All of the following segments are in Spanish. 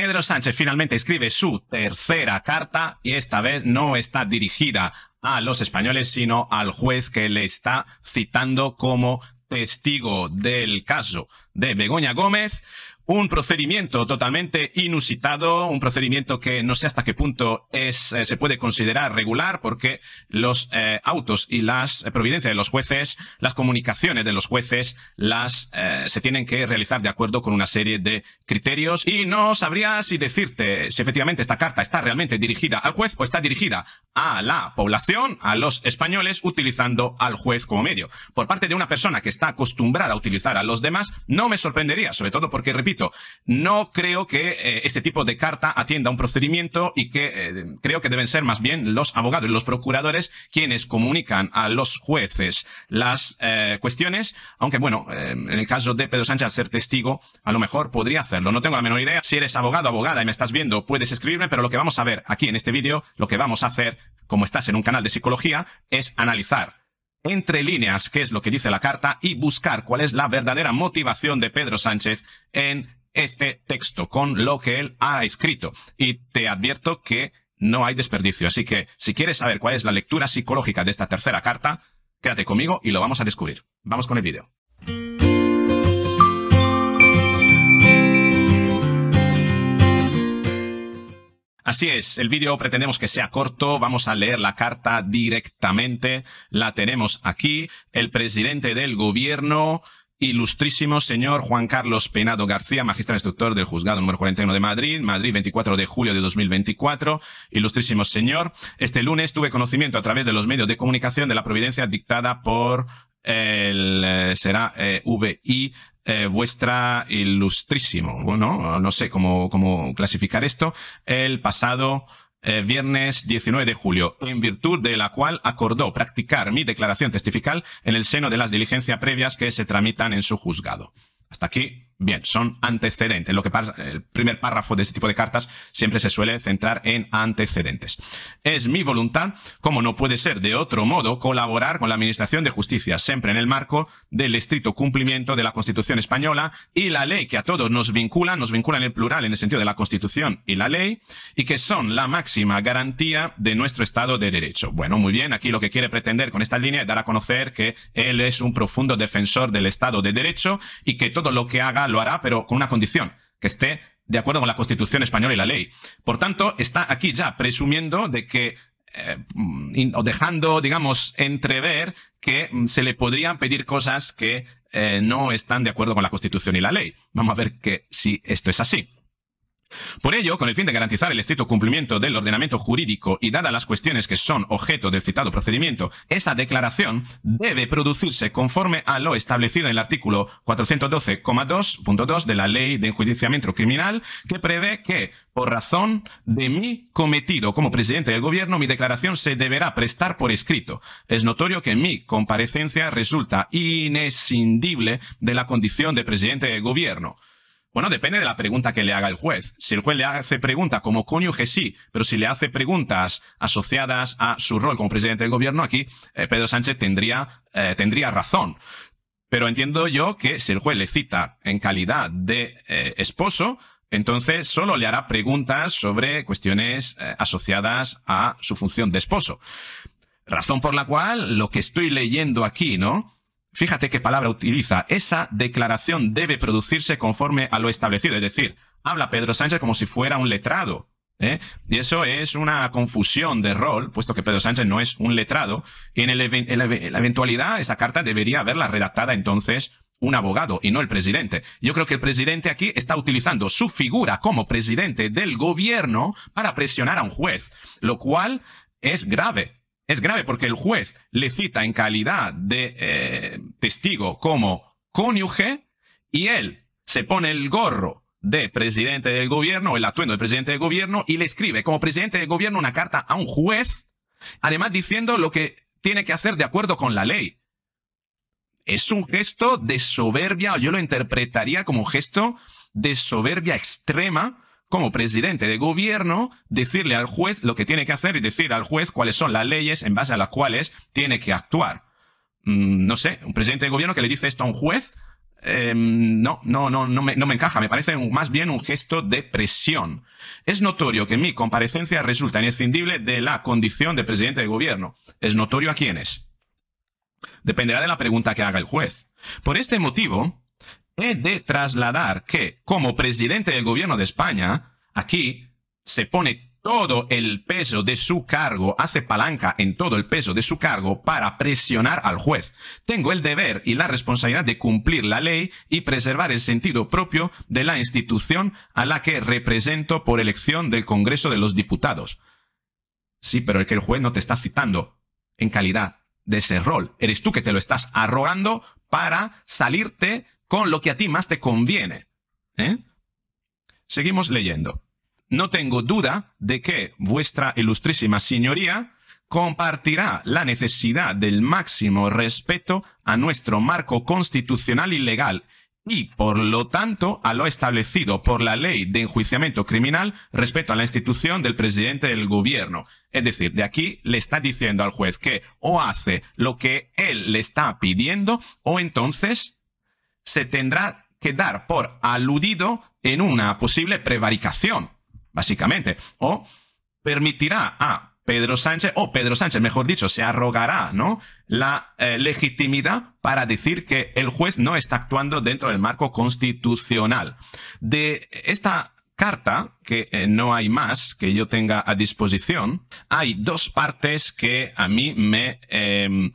Pedro Sánchez finalmente escribe su tercera carta y esta vez no está dirigida a los españoles, sino al juez que le está citando como testigo del caso de Begoña Gómez un procedimiento totalmente inusitado, un procedimiento que no sé hasta qué punto es, eh, se puede considerar regular porque los eh, autos y las eh, providencias de los jueces, las comunicaciones de los jueces, las se tienen que realizar de acuerdo con una serie de criterios y no sabría si decirte si efectivamente esta carta está realmente dirigida al juez o está dirigida a la población, a los españoles, utilizando al juez como medio. Por parte de una persona que está acostumbrada a utilizar a los demás, no me sorprendería, sobre todo porque, repito, no creo que eh, este tipo de carta atienda a un procedimiento y que eh, creo que deben ser más bien los abogados y los procuradores quienes comunican a los jueces las eh, cuestiones, aunque bueno, en el caso de Pedro Sánchez ser testigo, a lo mejor podría hacerlo. No tengo la menor idea. Si eres abogado, abogada y me estás viendo, puedes escribirme, pero lo que vamos a ver aquí en este vídeo, lo que vamos a hacer, como estás en un canal de psicología, es analizar entre líneas qué es lo que dice la carta y buscar cuál es la verdadera motivación de Pedro Sánchez en este texto, con lo que él ha escrito. Y te advierto que no hay desperdicio. Así que si quieres saber cuál es la lectura psicológica de esta tercera carta, quédate conmigo y lo vamos a descubrir. Vamos con el vídeo. Así es, el vídeo pretendemos que sea corto, vamos a leer la carta directamente, la tenemos aquí, el presidente del gobierno, ilustrísimo señor Juan Carlos Penado García, magistrado instructor del juzgado número 41 de Madrid, Madrid 24 de julio de 2024. Ilustrísimo señor, este lunes tuve conocimiento a través de los medios de comunicación de la providencia dictada por el, eh, será eh, VI eh, vuestra ilustrísimo, bueno, no sé cómo, cómo clasificar esto, el pasado viernes 19 de julio, en virtud de la cual acordó practicar mi declaración testifical en el seno de las diligencias previas que se tramitan en su juzgado. Hasta aquí Bien, son antecedentes. Lo que pasa, el primer párrafo de este tipo de cartas siempre se suele centrar en antecedentes. Es mi voluntad, como no puede ser de otro modo, colaborar con la Administración de Justicia, siempre en el marco del estricto cumplimiento de la Constitución española y la ley que a todos nos vincula, nos vincula en el plural en el sentido de la Constitución y la ley, y que son la máxima garantía de nuestro Estado de Derecho. Bueno, muy bien, aquí lo que quiere pretender con esta línea es dar a conocer que él es un profundo defensor del Estado de Derecho y que todo lo que haga lo hará, pero con una condición, que esté de acuerdo con la Constitución española y la ley. Por tanto, está aquí ya presumiendo de que eh, mm, o dejando, digamos, entrever que mm, se le podrían pedir cosas que eh, no están de acuerdo con la Constitución y la ley. Vamos a ver que si esto es así. Por ello, con el fin de garantizar el estricto cumplimiento del ordenamiento jurídico y dadas las cuestiones que son objeto del citado procedimiento, esa declaración debe producirse conforme a lo establecido en el artículo 412,2.2 de la Ley de Enjuiciamiento Criminal, que prevé que, por razón de mi cometido como presidente del gobierno, mi declaración se deberá prestar por escrito. Es notorio que mi comparecencia resulta inescindible de la condición de presidente del gobierno. Bueno, depende de la pregunta que le haga el juez. Si el juez le hace preguntas como cónyuge, sí, pero si le hace preguntas asociadas a su rol como presidente del gobierno, aquí eh, Pedro Sánchez tendría, eh, tendría razón. Pero entiendo yo que si el juez le cita en calidad de eh, esposo, entonces solo le hará preguntas sobre cuestiones asociadas a su función de esposo. Razón por la cual lo que estoy leyendo aquí, ¿no? Fíjate qué palabra utiliza. Esa declaración debe producirse conforme a lo establecido. Es decir, habla Pedro Sánchez como si fuera un letrado. ¿eh? Y eso es una confusión de rol, puesto que Pedro Sánchez no es un letrado. Y en, en la eventualidad, esa carta debería haberla redactada entonces un abogado y no el presidente. Yo creo que el presidente aquí está utilizando su figura como presidente del gobierno para presionar a un juez, lo cual es grave. Es grave porque el juez le cita en calidad de eh, testigo como cónyuge y él se pone el gorro de presidente del gobierno, el atuendo de presidente del gobierno, y le escribe como presidente del gobierno una carta a un juez, además diciendo lo que tiene que hacer de acuerdo con la ley. Es un gesto de soberbia, o yo lo interpretaría como un gesto de soberbia extrema, como presidente de gobierno, decirle al juez lo que tiene que hacer y decir al juez cuáles son las leyes en base a las cuales tiene que actuar. Mm, no sé, un presidente de gobierno que le dice esto a un juez, em, no, no, no, no me, no me encaja, me parece más bien un gesto de presión. Es notorio que mi comparecencia resulta inescindible de la condición de presidente de gobierno. ¿Es notorio a quiénes? Dependerá de la pregunta que haga el juez. Por este motivo, he de trasladar que, como presidente del gobierno de España, aquí se pone todo el peso de su cargo, hace palanca en todo el peso de su cargo para presionar al juez. Tengo el deber y la responsabilidad de cumplir la ley y preservar el sentido propio de la institución a la que represento por elección del Congreso de los Diputados. Sí, pero es que el juez no te está citando en calidad de ese rol. Eres tú que te lo estás arrogando para salirte con lo que a ti más te conviene. ¿eh? Seguimos leyendo. No tengo duda de que vuestra ilustrísima señoría compartirá la necesidad del máximo respeto a nuestro marco constitucional y legal y, por lo tanto, a lo establecido por la ley de enjuiciamiento criminal respecto a la institución del presidente del gobierno. Es decir, de aquí le está diciendo al juez que o hace lo que él le está pidiendo o entonces se tendrá que dar por aludido en una posible prevaricación, básicamente, o permitirá a Pedro Sánchez, o Pedro Sánchez, mejor dicho, se arrogará, ¿no? La eh, legitimidad para decir que el juez no está actuando dentro del marco constitucional. De esta carta, que eh, no hay más que yo tenga a disposición, hay dos partes que a mí me, em,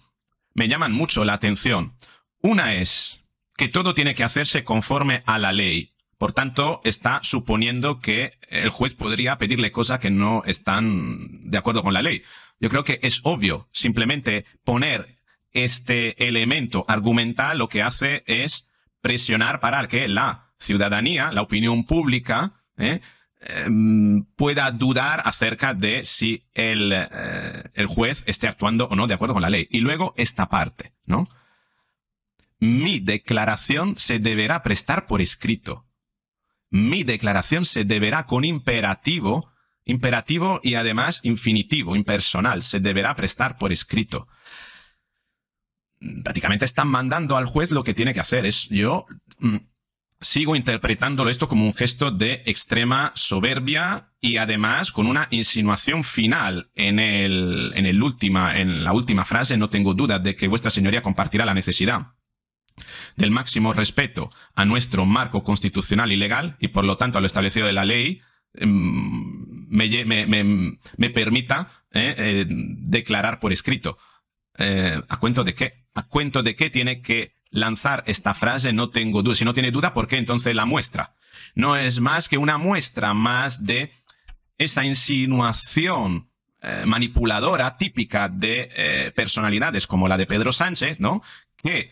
me llaman mucho la atención. Una es todo tiene que hacerse conforme a la ley. Por tanto, está suponiendo que el juez podría pedirle cosas que no están de acuerdo con la ley. Yo creo que es obvio, simplemente poner este elemento argumental lo que hace es presionar para que la ciudadanía, la opinión pública, ¿eh? em, pueda dudar acerca de si el, eh, el, juez esté actuando o no de acuerdo con la ley. Y luego esta parte, ¿no? Mi declaración se deberá prestar por escrito. Mi declaración se deberá con imperativo, imperativo y además infinitivo, impersonal, se deberá prestar por escrito. Prácticamente están mandando al juez lo que tiene que hacer. Es, yo mm, sigo interpretándolo esto como un gesto de extrema soberbia y además con una insinuación final en, el última, en la última frase, no tengo duda de que vuestra señoría compartirá la necesidad del máximo respeto a nuestro marco constitucional y legal y por lo tanto a lo establecido de la ley em, me, permita eh, eh, declarar por escrito. Eh, ¿A cuento de qué? ¿A cuento de qué tiene que lanzar esta frase? No tengo duda. Si no tiene duda, ¿por qué entonces la muestra? No es más que una muestra más de esa insinuación manipuladora típica de personalidades como la de Pedro Sánchez, ¿no? Que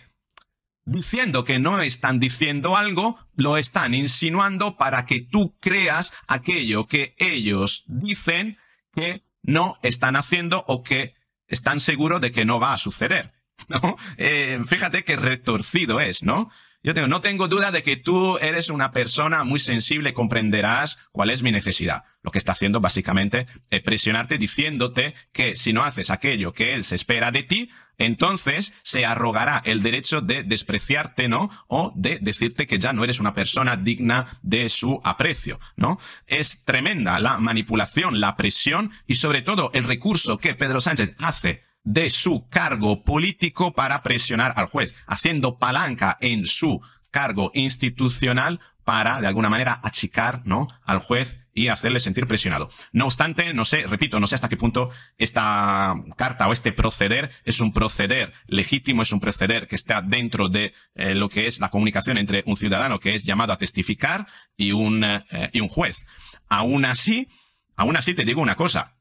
diciendo que no están diciendo algo, lo están insinuando para que tú creas aquello que ellos dicen que no están haciendo o que están seguros de que no va a suceder. ¿no? Eh, fíjate qué retorcido es, ¿no? Yo tengo, no tengo duda de que tú eres una persona muy sensible, comprenderás cuál es mi necesidad. Lo que está haciendo básicamente es presionarte diciéndote que si no haces aquello que él se espera de ti, entonces se arrogará el derecho de despreciarte, ¿no? O de decirte que ya no eres una persona digna de su aprecio, ¿no? Es tremenda la manipulación, la presión y sobre todo el recurso que Pedro Sánchez hace de su cargo político para presionar al juez, haciendo palanca en su cargo institucional para, de alguna manera, achicar ¿no? al juez y hacerle sentir presionado. No obstante, no sé, repito, no sé hasta qué punto esta carta o este proceder es un proceder legítimo, es un proceder que está dentro de eh, lo que es la comunicación entre un ciudadano que es llamado a testificar y un, eh, y un juez. Aún así, aún así te digo una cosa,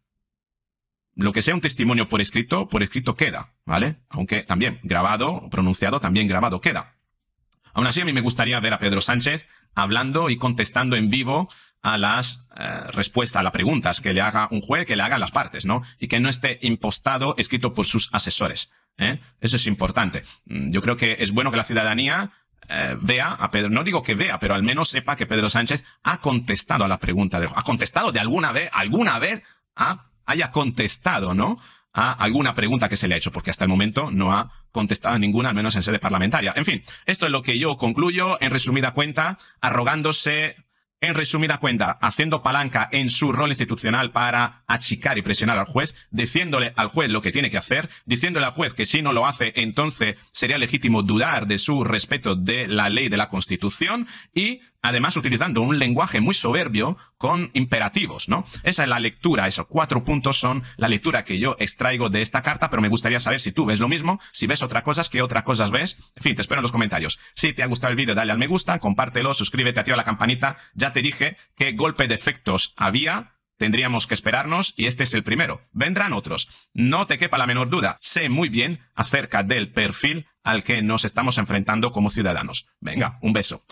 lo que sea un testimonio por escrito, por escrito queda, ¿vale? Aunque también grabado, pronunciado, también grabado queda. Aún así, a mí me gustaría ver a Pedro Sánchez hablando y contestando en vivo a las eh, respuestas, a las preguntas que le haga un juez, que le hagan las partes, ¿no? Y que no esté impostado, escrito por sus asesores. ¿eh? Eso es importante. Mm, yo creo que es bueno que la ciudadanía eh, vea a Pedro, no digo que vea, pero al menos sepa que Pedro Sánchez ha contestado a la pregunta ha contestado de alguna vez, alguna vez a haya contestado, ¿no? a alguna pregunta que se le ha hecho, porque hasta el momento no ha contestado ninguna, al menos en sede parlamentaria. En fin, esto es lo que yo concluyo, en resumida cuenta, arrogándose, en resumida cuenta, haciendo palanca en su rol institucional para achicar y presionar al juez, diciéndole al juez lo que tiene que hacer, diciéndole al juez que si no lo hace, entonces sería legítimo dudar de su respeto de la ley de la Constitución y además utilizando un lenguaje muy soberbio con imperativos, ¿no? Esa es la lectura, esos cuatro puntos son la lectura que yo extraigo de esta carta, pero me gustaría saber si tú ves lo mismo, si ves otras cosas, qué otras cosas ves. En fin, te espero en los comentarios. Si te ha gustado el vídeo, dale al me gusta, compártelo, suscríbete, activa la campanita. Ya te dije qué golpe de efectos había tendríamos que esperarnos y este es el primero. Vendrán otros. No te quepa la menor duda. Sé muy bien acerca del perfil al que nos estamos enfrentando como ciudadanos. Venga, un beso.